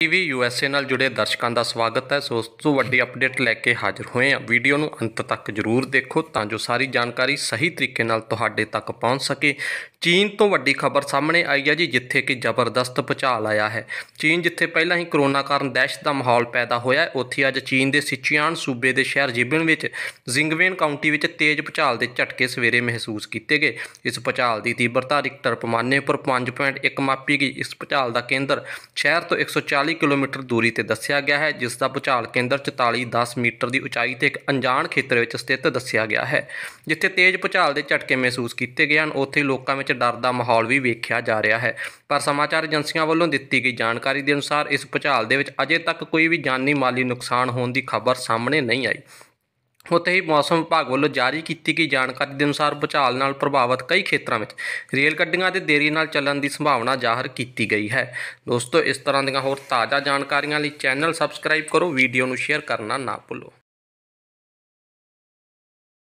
TV USA ਨਾਲ ਜੁੜੇ ਦਰਸ਼ਕਾਂ ਦਾ ਸਵਾਗਤ ਹੈ ਸੋ ਉਸ ਤੋਂ ਵੱਡੀ ਅਪਡੇਟ ਲੈ ਕੇ ਹਾਜ਼ਰ ਹੋਏ ਹਾਂ ਵੀਡੀਓ ਨੂੰ ਅੰਤ ਤੱਕ ਜਰੂਰ ਦੇਖੋ ਤਾਂ ਜੋ ਸਾਰੀ ਜਾਣਕਾਰੀ ਸਹੀ ਤਰੀਕੇ ਨਾਲ ਤੁਹਾਡੇ ਤੱਕ ਪਹੁੰਚ ਸਕੇ ਚੀਨ ਤੋਂ ਵੱਡੀ ਖਬਰ ਸਾਹਮਣੇ ਆਈ ਹੈ ਜੀ ਜਿੱਥੇ ਕਿ ਜ਼ਬਰਦਸਤ ਭੁਚਾਲ ਆਇਆ ਹੈ ਚੀਨ ਜਿੱਥੇ ਪਹਿਲਾਂ ਹੀ ਕਰੋਨਾ ਕਾਰਨ ਦਹਿਸ਼ਤ ਦਾ ਮਾਹੌਲ ਪੈਦਾ ਹੋਇਆ ਹੈ ਉੱਥੇ ਅੱਜ ਚੀਨ ਦੇ ਸਿਚਿਆਨ ਸੂਬੇ ਦੇ ਸ਼ਹਿਰ ਜਿਬਨ ਵਿੱਚ ਜ਼ਿੰਗਵੇਨ ਕਾਉਂਟੀ ਵਿੱਚ ਤੇਜ਼ ਭੁਚਾਲ ਦੇ ਝਟਕੇ ਸਵੇਰੇ ਮਹਿਸੂਸ ਕੀਤੇ ਗਏ ਇਸ ਭੁਚਾਲ ਦੀ ਤੀਬਰਤਾ ਰਿਕਟਰ ਪਮਾਨੇ ਉੱਪਰ 5.1 ਮਾਪੀ ਗਈ ਇਸ ਭੁਚਾਲ ਦਾ ਕੇਂਦਰ ਸ਼ਹਿਰ ਤੋਂ 140 ਕਿਲੋਮੀਟਰ ਦੂਰੀ ਤੇ ਦੱਸਿਆ ਗਿਆ ਹੈ ਜਿਸ ਦਾ ਭੁਚਾਲ ਕੇਂਦਰ 4410 ਮੀਟਰ ਦੀ ਉਚਾਈ ਤੇ ਇੱਕ ਅਣਜਾਣ ਖੇਤਰ ਵਿੱਚ ਸਥਿਤ ਦੱਸਿਆ ਗਿਆ ਹੈ ਜਿੱਥੇ ਤੇਜ਼ ਭੁਚਾਲ ਦੇ ਝਟਕੇ ਮਹਿਸੂਸ ਕੀਤੇ ਗਏ ਹਨ ਉੱਥੇ ਲੋਕਾਂ ਵਿੱਚ 'ਚ ਡਰ ਦਾ ਮਾਹੌਲ ਵੀ ਵੇਖਿਆ ਜਾ ਰਿਹਾ ਹੈ ਪਰ ਸਮਾਚਾਰ ਏਜੰਸੀਆਂ ਵੱਲੋਂ ਦਿੱਤੀ ਗਈ ਜਾਣਕਾਰੀ ਦੇ ਅਨੁਸਾਰ ਇਸ ਭੁਚਾਲ ਦੇ ਵਿੱਚ ਅਜੇ ਤੱਕ ਕੋਈ ਵੀ ਜਾਨੀ ਮਾਲੀ ਨੁਕਸਾਨ ਹੋਣ ਦੀ ਖਬਰ ਸਾਹਮਣੇ ਨਹੀਂ ਆਈ ਉਤੇ ਹੀ ਮੌਸਮ ਵਿਭਾਗ ਵੱਲੋਂ ਜਾਰੀ ਕੀਤੀ ਗਈ ਜਾਣਕਾਰੀ ਦੇ ਅਨੁਸਾਰ ਭੁਚਾਲ ਨਾਲ ਪ੍ਰਭਾਵਿਤ ਕਈ ਖੇਤਰਾਂ ਵਿੱਚ ਰੇਲ ਗੱਡੀਆਂ ਦੇ ਦੇਰੀ ਨਾਲ ਚੱਲਣ ਦੀ ਸੰਭਾਵਨਾ ਜ਼ਾਹਰ ਕੀਤੀ ਗਈ ਹੈ ਦੋਸਤੋ ਇਸ ਤਰ੍ਹਾਂ ਦੀਆਂ ਹੋਰ ਤਾਜ਼ਾ ਜਾਣਕਾਰੀਆਂ ਲਈ ਚੈਨਲ ਸਬਸਕ੍ਰਾਈਬ ਕਰੋ ਵੀਡੀਓ ਨੂੰ ਸ਼ੇਅਰ ਕਰਨਾ ਨਾ ਭੁੱਲੋ